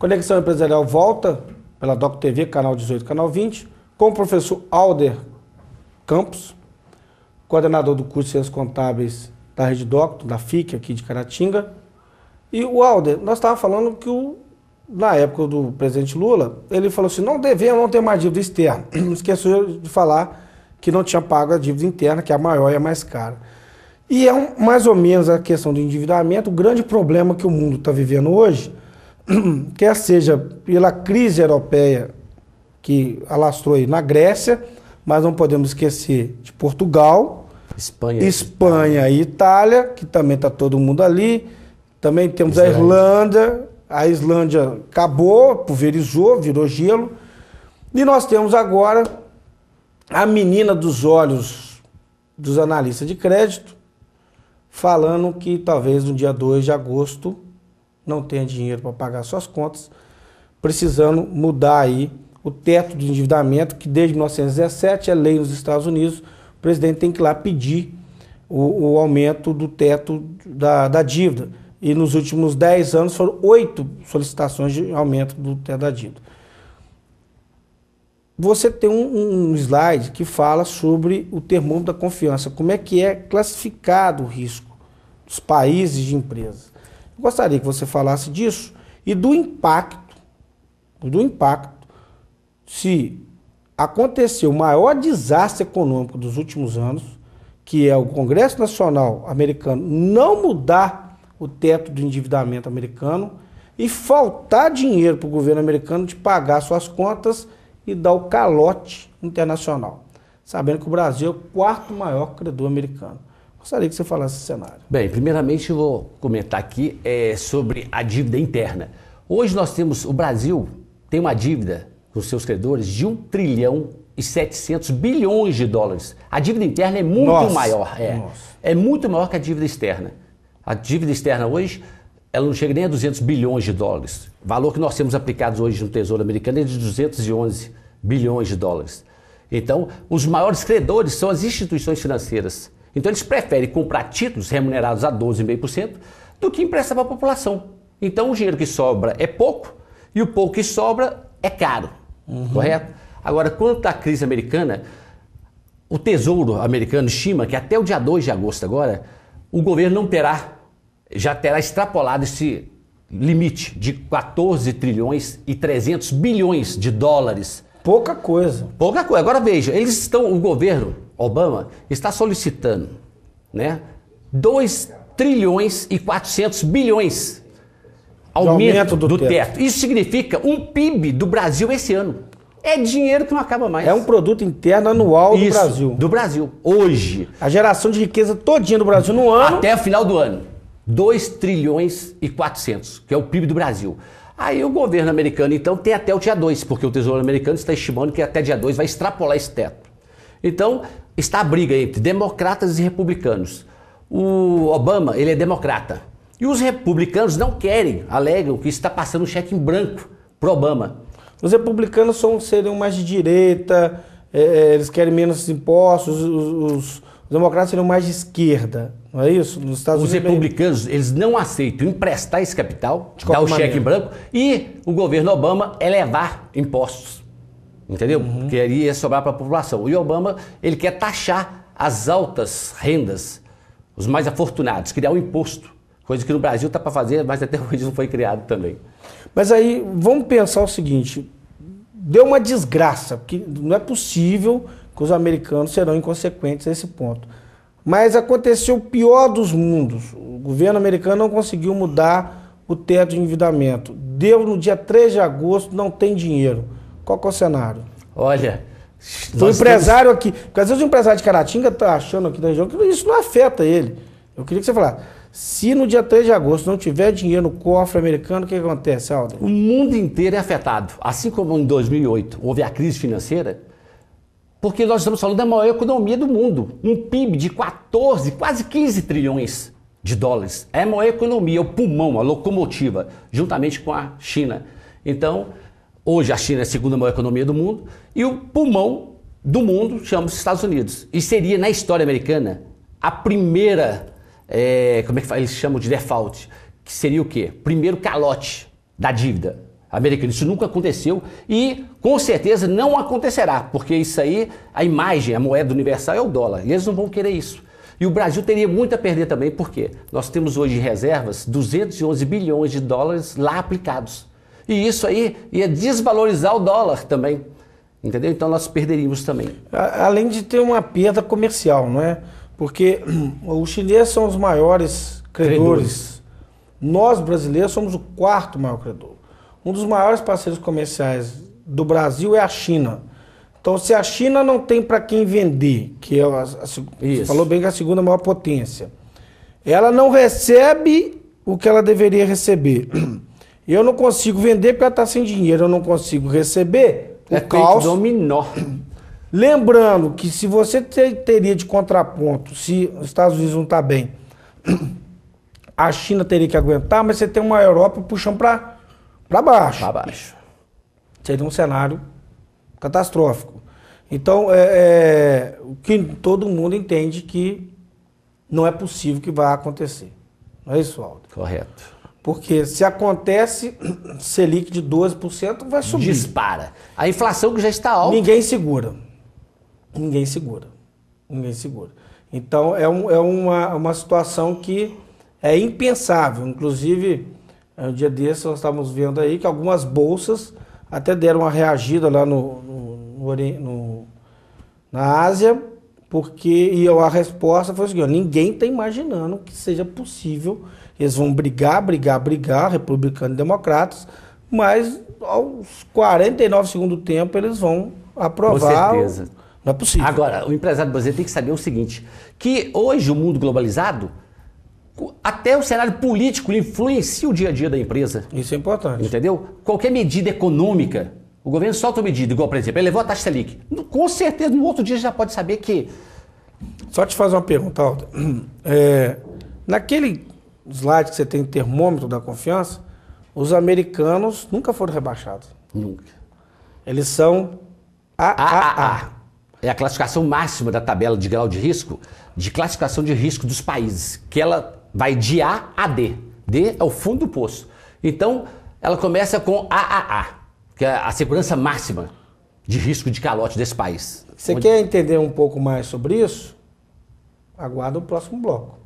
Conexão Empresarial volta pela Doc TV, canal 18, canal 20, com o professor Alder Campos, coordenador do curso de Ciências Contábeis da Rede Doc, da FIC aqui de Caratinga. E o Alder, nós estávamos falando que o, na época do presidente Lula, ele falou assim, não devemos não ter mais dívida externa. Esqueceu de falar que não tinha pago a dívida interna, que é a maior e a mais cara. E é um, mais ou menos a questão do endividamento, o grande problema que o mundo está vivendo hoje, quer seja pela crise europeia que alastrou aí na Grécia, mas não podemos esquecer de Portugal, Espanha, Espanha e Itália, que também está todo mundo ali. Também temos Israel. a Irlanda, a Islândia acabou, pulverizou, virou gelo. E nós temos agora a menina dos olhos dos analistas de crédito, falando que talvez no dia 2 de agosto não tenha dinheiro para pagar suas contas, precisando mudar aí o teto de endividamento, que desde 1917 é lei nos Estados Unidos, o presidente tem que ir lá pedir o, o aumento do teto da, da dívida. E nos últimos 10 anos foram oito solicitações de aumento do teto da dívida. Você tem um, um slide que fala sobre o termômetro da confiança, como é que é classificado o risco dos países de empresas. Eu gostaria que você falasse disso e do impacto, do impacto, se aconteceu o maior desastre econômico dos últimos anos, que é o Congresso Nacional americano não mudar o teto do endividamento americano e faltar dinheiro para o governo americano de pagar suas contas e dar o calote internacional, sabendo que o Brasil é o quarto maior credor americano. Gostaria que você falasse esse cenário. Bem, primeiramente eu vou comentar aqui é, sobre a dívida interna. Hoje nós temos, o Brasil tem uma dívida com seus credores de 1 trilhão e 700 bilhões de dólares. A dívida interna é muito Nossa. maior. É, é muito maior que a dívida externa. A dívida externa hoje ela não chega nem a 200 bilhões de dólares. O valor que nós temos aplicados hoje no Tesouro Americano é de 211 bilhões de dólares. Então, os maiores credores são as instituições financeiras. Então eles preferem comprar títulos remunerados a 12,5% do que emprestar para a população. Então o dinheiro que sobra é pouco e o pouco que sobra é caro. Uhum. Correto? Agora, quanto à tá crise americana, o Tesouro americano estima que até o dia 2 de agosto agora, o governo não terá, já terá extrapolado esse limite de 14 trilhões e 300 bilhões de dólares. Pouca coisa. Pouca coisa. Agora veja, eles estão, o governo Obama está solicitando né, 2 trilhões e 400 bilhões aumento, aumento do, do teto. teto. Isso significa um PIB do Brasil esse ano. É dinheiro que não acaba mais. É um produto interno anual Isso, do Brasil. Do Brasil, hoje. A geração de riqueza todinha do Brasil no ano. Até o final do ano. 2 trilhões e 400, que é o PIB do Brasil. Aí o governo americano, então, tem até o dia 2, porque o Tesouro Americano está estimando que até dia 2 vai extrapolar esse teto. Então, está a briga entre democratas e republicanos. O Obama, ele é democrata. E os republicanos não querem, alegam que está passando um cheque em branco para Obama. Os republicanos são, seriam mais de direita, é, é, eles querem menos impostos, os, os, os, democratas seriam mais de esquerda, não é isso? Nos Estados os Unidos, é republicanos, bem... eles não aceitam emprestar esse capital, dar o maneira? cheque em branco, e o governo Obama elevar é impostos entendeu? Uhum. Porque aí ia sobrar para a população. E Obama, ele quer taxar as altas rendas, os mais afortunados, criar um imposto, coisa que no Brasil está para fazer, mas até hoje não foi criado também. Mas aí, vamos pensar o seguinte, deu uma desgraça, porque não é possível que os americanos serão inconsequentes a esse ponto. Mas aconteceu o pior dos mundos. O governo americano não conseguiu mudar o teto de endividamento. Deu no dia 3 de agosto, não tem dinheiro. Qual que é o cenário? Olha, o empresário temos... aqui, porque às vezes o empresário de Caratinga está achando aqui na região que isso não afeta ele. Eu queria que você falasse. Se no dia 3 de agosto não tiver dinheiro no cofre americano, o que acontece, Aldo? O mundo inteiro é afetado. Assim como em 2008 houve a crise financeira, porque nós estamos falando da maior economia do mundo. Um PIB de 14, quase 15 trilhões de dólares. É a maior economia, o pulmão, a locomotiva, juntamente com a China. Então, Hoje a China é a segunda maior economia do mundo e o pulmão do mundo chama-se Estados Unidos. E seria, na história americana, a primeira, é, como é que eles chamam de default, que seria o quê? Primeiro calote da dívida americana. Isso nunca aconteceu e com certeza não acontecerá, porque isso aí, a imagem, a moeda universal é o dólar e eles não vão querer isso. E o Brasil teria muito a perder também, porque nós temos hoje em reservas 211 bilhões de dólares lá aplicados. E isso aí ia desvalorizar o dólar também. Entendeu? Então nós perderíamos também. Além de ter uma perda comercial, não é? Porque os chineses são os maiores credores. credores. Nós, brasileiros, somos o quarto maior credor. Um dos maiores parceiros comerciais do Brasil é a China. Então, se a China não tem para quem vender, que é a, a, você falou bem que é a segunda maior potência, ela não recebe o que ela deveria receber. Eu não consigo vender porque ela está sem dinheiro, eu não consigo receber. O é caos. dominó. Lembrando que se você ter, teria de contraponto, se os Estados Unidos não está bem, a China teria que aguentar, mas você tem uma Europa puxando para baixo. Para baixo. Seria um cenário catastrófico. Então, é, é, o que todo mundo entende que não é possível que vá acontecer. Não é isso, Aldo? Correto. Porque se acontece Selic de 12%, vai subir. Dispara. A inflação que já está alta. Ninguém segura. Ninguém segura. Ninguém segura. Então é, um, é uma, uma situação que é impensável. Inclusive, é, um dia desse nós estávamos vendo aí que algumas bolsas até deram uma reagida lá no, no, no, no na Ásia porque e a resposta foi o seguinte: ninguém está imaginando que seja possível. Eles vão brigar, brigar, brigar, republicanos e democratas, mas aos 49 segundos do tempo eles vão aprovar. Com certeza. Não é possível. Agora, o empresário brasileiro tem que saber o seguinte: que hoje o mundo globalizado, até o cenário político influencia o dia a dia da empresa. Isso é importante. Entendeu? Qualquer medida econômica o governo solta uma medida, igual, por exemplo, ele levou a taxa Selic. Com certeza, no outro dia já pode saber que. Só te fazer uma pergunta, Aldo. É, naquele slide que você tem termômetro da confiança, os americanos nunca foram rebaixados. Nunca. Eles são AAA. É a classificação máxima da tabela de grau de risco, de classificação de risco dos países, que ela vai de A a D. D é o fundo do poço. Então, ela começa com AAA que é a segurança máxima de risco de calote desse país. Você Onde... quer entender um pouco mais sobre isso? Aguarda o próximo bloco.